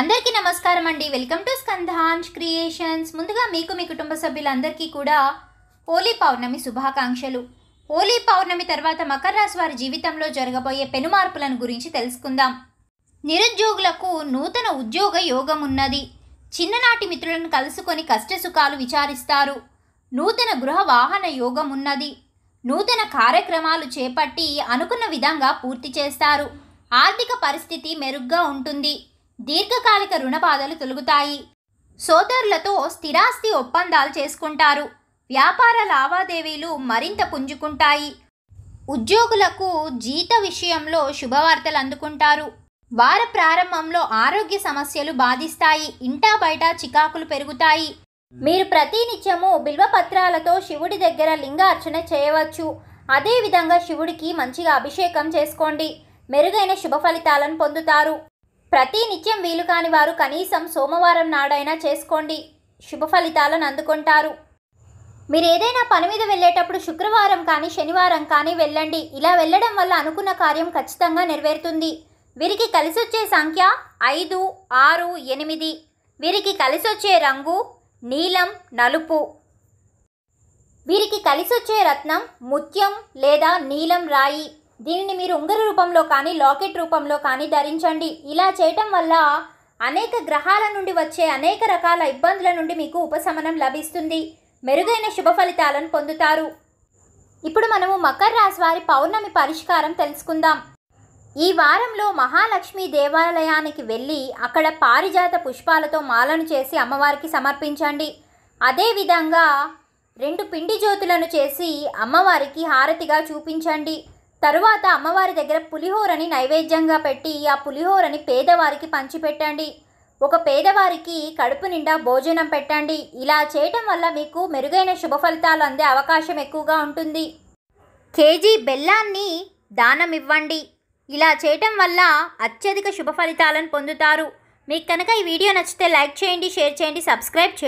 అందరికీ నమస్కారం అండి వెల్కమ్ టు స్కంధాంజ్ క్రియేషన్స్ ముందుగా మీకు మీ కుటుంబ సభ్యులందరికీ కూడా హోలీ పౌర్ణమి శుభాకాంక్షలు హోలీ పౌర్ణమి తర్వాత మకర రాశి వారి జీవితంలో జరగబోయే పెనుమార్పులను గురించి తెలుసుకుందాం నిరుద్యోగులకు నూతన ఉద్యోగ యోగం ఉన్నది చిన్ననాటి మిత్రులను కలుసుకొని కష్టసుఖాలు విచారిస్తారు నూతన గృహ వాహన యోగం ఉన్నది నూతన కార్యక్రమాలు చేపట్టి అనుకున్న విధంగా పూర్తి చేస్తారు ఆర్థిక పరిస్థితి మెరుగ్గా ఉంటుంది దీర్ఘకాలిక రుణ బాధలు తొలుగుతాయి సోదరులతో స్థిరాస్తి ఒప్పందాలు చేసుకుంటారు వ్యాపార లావాదేవీలు మరింత పుంజుకుంటాయి ఉద్యోగులకు జీత విషయంలో శుభవార్తలు అందుకుంటారు వార ప్రారంభంలో ఆరోగ్య సమస్యలు బాధిస్తాయి ఇంటా బయట చికాకులు పెరుగుతాయి మీరు ప్రతినిత్యము బిల్వపత్రాలతో శివుడి దగ్గర లింగ చేయవచ్చు అదేవిధంగా శివుడికి మంచిగా అభిషేకం చేసుకోండి మెరుగైన శుభ ఫలితాలను పొందుతారు ప్రతి నిత్యం వీలు కాని వారు కనీసం సోమవారం నాడైనా చేసుకోండి శుభ ఫలితాలను అందుకుంటారు మీరు ఏదైనా పని మీద వెళ్ళేటప్పుడు శుక్రవారం కానీ శనివారం కానీ వెళ్ళండి ఇలా వెళ్ళడం వల్ల అనుకున్న కార్యం ఖచ్చితంగా నెరవేరుతుంది వీరికి కలిసొచ్చే సంఖ్య ఐదు ఆరు ఎనిమిది వీరికి కలిసొచ్చే రంగు నీలం నలుపు వీరికి కలిసొచ్చే రత్నం ముత్యం లేదా నీలం రాయి దీనిని మీరు ఉంగర రూపంలో కానీ లాకెట్ రూపంలో కానీ ధరించండి ఇలా చేయటం వల్ల అనేక గ్రహాల నుండి వచ్చే అనేక రకాల ఇబ్బందుల నుండి మీకు ఉపశమనం లభిస్తుంది మెరుగైన శుభ ఫలితాలను పొందుతారు ఇప్పుడు మనము మకర రాశి వారి పౌర్ణమి పరిష్కారం తెలుసుకుందాం ఈ వారంలో మహాలక్ష్మి దేవాలయానికి వెళ్ళి అక్కడ పారిజాత పుష్పాలతో మాలను చేసి అమ్మవారికి సమర్పించండి అదేవిధంగా రెండు పిండి జ్యోతులను చేసి అమ్మవారికి హారతిగా చూపించండి తరువాత అమ్మవారి దగ్గర పులిహోరని నైవేద్యంగా పెట్టి ఆ పులిహోరని పేదవారికి పంచిపెట్టండి ఒక పేదవారికి కడుపు నిండా భోజనం పెట్టండి ఇలా చేయటం వల్ల మీకు మెరుగైన శుభ ఫలితాలు అందే అవకాశం ఎక్కువగా ఉంటుంది కేజీ బెల్లాన్ని దానం ఇవ్వండి ఇలా చేయటం వల్ల అత్యధిక శుభ ఫలితాలను పొందుతారు మీకు కనుక ఈ వీడియో నచ్చితే లైక్ చేయండి షేర్ చేయండి సబ్స్క్రైబ్ చేయండి